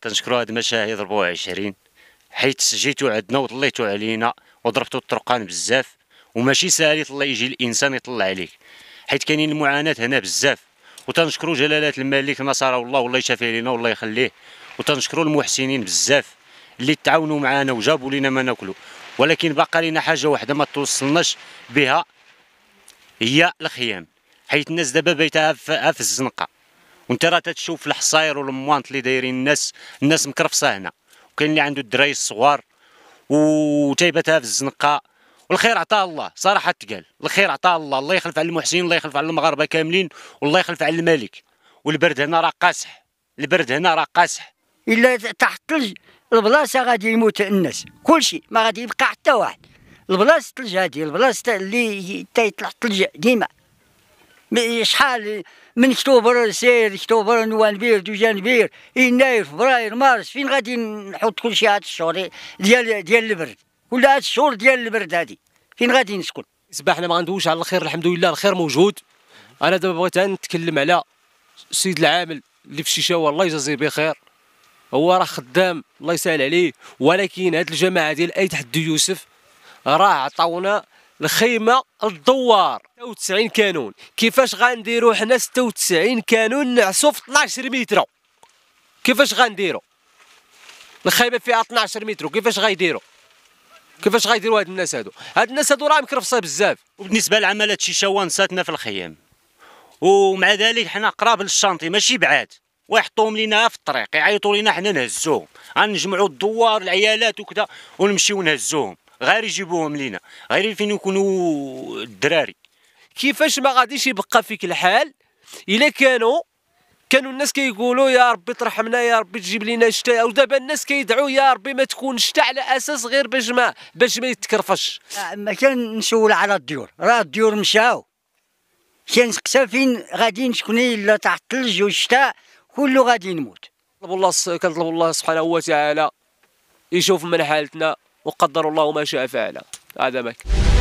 تنشكروا هاد المشاهد 24 حيت جيتو عندنا وطليتو علينا وضربتو الطرقان بزاف وماشي ساهل الله يجي الانسان يطلع عليك حيت كاينين المعاناه هنا بزاف وتنشكروا جلاله الملك نصره الله والله يشافيه علينا والله يخليه وتنشكروا المحسنين بزاف اللي تعاونوا معنا وجابوا لنا ما ناكلو ولكن باقا لينا حاجه واحده ما توصلناش بها هي الخيام حيت الناس دابا بيتها في الزنقه وانت راه تتشوف الحصاير والموانط اللي دايرين الناس الناس مكرفصه هنا وكاين اللي عنده الدراري الصغار وتايباتها في الزنقه والخير عطاه الله صراحه تقال الخير عطاه الله الله يخلف على المحسنين الله يخلف على المغاربه كاملين والله يخلف على الملك والبرد هنا راه قاسح البرد هنا راه قاسح الا تحت الثلج البلاصه غادي يموت الناس كلشي ما غادي يبقى حتى واحد البلاصه الثلج هذه البلاصه اللي تيطلع الثلج ديما شحال من اكتوبر سير اكتوبر نوانبير دجانبير يناير فبراير مارس فين غادي نحط كل شيء هاد الشهور ديال ديال البرد ولا هاد الشهور ديال البرد هادي فين غادي نسكن صباحنا ما غندوش على الخير الحمد لله الخير موجود انا دابا بغيت نتكلم على السيد العامل اللي في الشيشاوه الله يجازيه بخير هو راه خدام الله يسهل عليه ولكن هاد الجماعه ديال اي تحدي يوسف راه عطاونا الخيمه الدوار 96 كانون كيفاش غنديرو حنا 96 كانون نعسو في 12 متر كيفاش غنديرو الخيمه فيها 12 متر كيفاش غيديروا كيفاش غيديروا هاد الناس هادو هاد الناس هادو راهم مكرفصه بزاف وبالنسبه لعملات شيشه وانساتنا في الخيام ومع ذلك حنا قراب للشانطي ماشي بعاد ويحطوهم لينا في الطريق يعيطوا لينا حنا نهزوهم غنجمعوا الدوار العيالات وكذا ونمشيو نهزوهم غير يجيبوهم لينا غير فين يكونوا الدراري كيفاش ما غاديش يبقى فيك الحال الا كانوا كانوا الناس كيقولوا كي يا ربي ترحمنا يا ربي تجيب لنا الشتاء ودابا الناس كيدعوا يا ربي ما تكون الشتاء على اساس غير باش ما باش ما يتكرفش ما كان نسول على الديور راه الديور مشاو كان فين غاديين شكون الا تحت الثلج والشتاء كله غادي يموت كنطلب الله كنطلب الله سبحانه وتعالى يشوف من حالتنا وقدر الله ما شاء فعل هذا بك